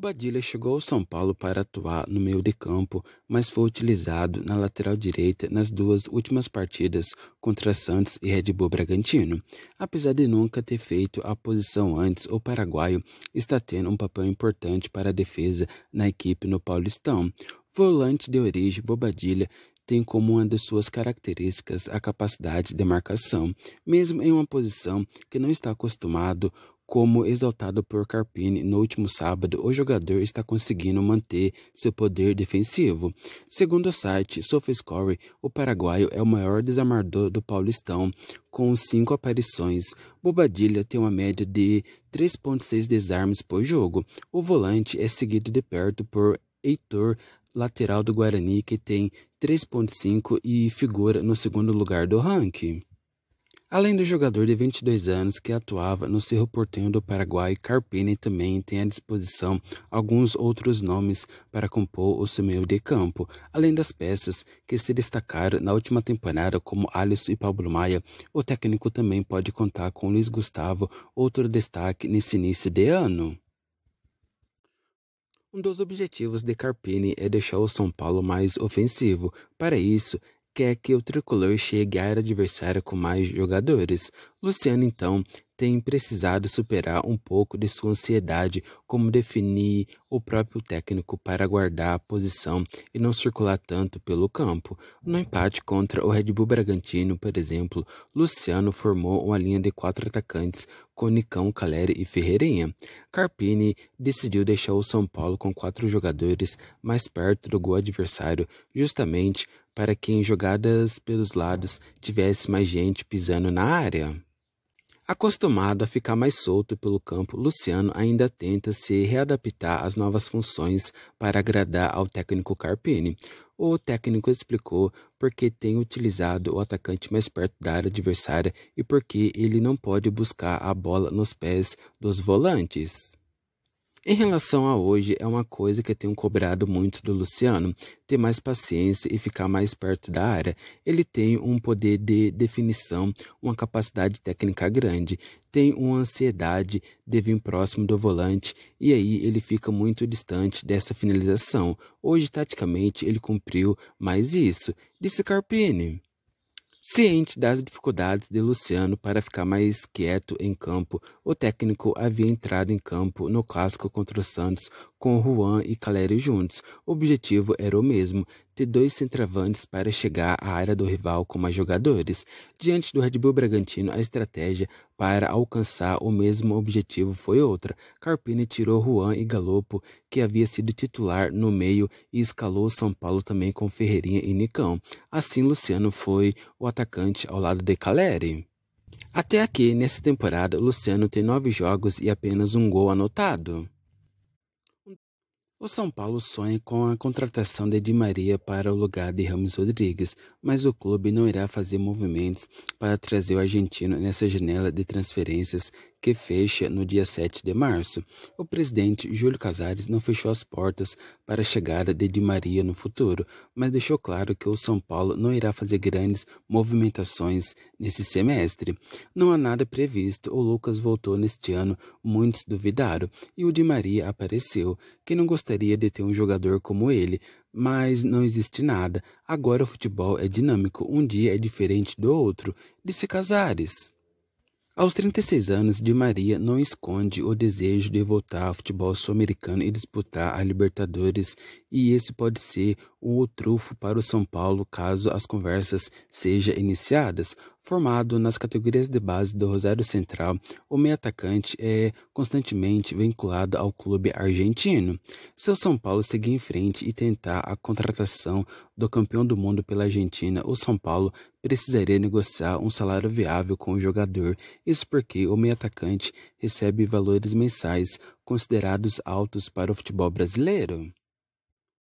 Bobadilha chegou ao São Paulo para atuar no meio de campo, mas foi utilizado na lateral direita nas duas últimas partidas contra Santos e Red Bull Bragantino. Apesar de nunca ter feito a posição antes, o paraguaio está tendo um papel importante para a defesa na equipe no Paulistão. Volante de origem Bobadilha tem como uma de suas características a capacidade de marcação, mesmo em uma posição que não está acostumado como exaltado por Carpini no último sábado, o jogador está conseguindo manter seu poder defensivo. Segundo o site SofaScore, o paraguaio é o maior desarmador do Paulistão, com cinco aparições. Bobadilha tem uma média de 3,6 desarmes por jogo. O volante é seguido de perto por Heitor lateral do Guarani, que tem 3,5 e figura no segundo lugar do ranking. Além do jogador de 22 anos que atuava no Cerro Portenho do Paraguai, Carpini também tem à disposição alguns outros nomes para compor o seu meio de campo, além das peças que se destacaram na última temporada como Alisson e Pablo Maia. O técnico também pode contar com Luiz Gustavo, outro destaque nesse início de ano. Um dos objetivos de Carpini é deixar o São Paulo mais ofensivo. Para isso, quer que o tricolor chegue à área adversária com mais jogadores. Luciano, então, tem precisado superar um pouco de sua ansiedade, como definir o próprio técnico para guardar a posição e não circular tanto pelo campo. No empate contra o Red Bull Bragantino, por exemplo, Luciano formou uma linha de quatro atacantes com Nicão, Caleri e Ferreirinha. Carpini decidiu deixar o São Paulo com quatro jogadores mais perto do gol adversário, justamente para que em jogadas pelos lados tivesse mais gente pisando na área. Acostumado a ficar mais solto pelo campo, Luciano ainda tenta se readaptar às novas funções para agradar ao técnico Carpini. O técnico explicou por que tem utilizado o atacante mais perto da área adversária e por que ele não pode buscar a bola nos pés dos volantes. Em relação a hoje, é uma coisa que eu tenho cobrado muito do Luciano: ter mais paciência e ficar mais perto da área. Ele tem um poder de definição, uma capacidade técnica grande, tem uma ansiedade de vir próximo do volante e aí ele fica muito distante dessa finalização. Hoje, taticamente, ele cumpriu mais isso. Disse Carpini. Ciente das dificuldades de Luciano para ficar mais quieto em campo, o técnico havia entrado em campo no clássico contra o Santos com Juan e Caleri juntos. O objetivo era o mesmo, ter dois centravantes para chegar à área do rival com mais jogadores. Diante do Red Bull Bragantino, a estratégia para alcançar o mesmo objetivo foi outra. Carpini tirou Juan e Galopo, que havia sido titular no meio, e escalou São Paulo também com Ferreirinha e Nicão. Assim, Luciano foi o atacante ao lado de Caleri. Até aqui, nessa temporada, Luciano tem nove jogos e apenas um gol anotado. O São Paulo sonha com a contratação de Di Maria para o lugar de Ramos Rodrigues, mas o clube não irá fazer movimentos para trazer o argentino nessa janela de transferências que fecha no dia 7 de março. O presidente Júlio Casares não fechou as portas para a chegada de Di Maria no futuro, mas deixou claro que o São Paulo não irá fazer grandes movimentações nesse semestre. Não há nada previsto, o Lucas voltou neste ano, muitos duvidaram, e o Di Maria apareceu. Quem não gostaria de ter um jogador como ele, mas não existe nada. Agora o futebol é dinâmico, um dia é diferente do outro, disse Casares. Aos 36 anos, Di Maria não esconde o desejo de voltar ao futebol sul-americano e disputar a Libertadores, e esse pode ser o trufo para o São Paulo caso as conversas sejam iniciadas. Formado nas categorias de base do Rosário Central, o meio-atacante é constantemente vinculado ao clube argentino. Se o São Paulo seguir em frente e tentar a contratação do campeão do mundo pela Argentina, o São Paulo precisaria negociar um salário viável com o jogador, isso porque o meio-atacante recebe valores mensais considerados altos para o futebol brasileiro.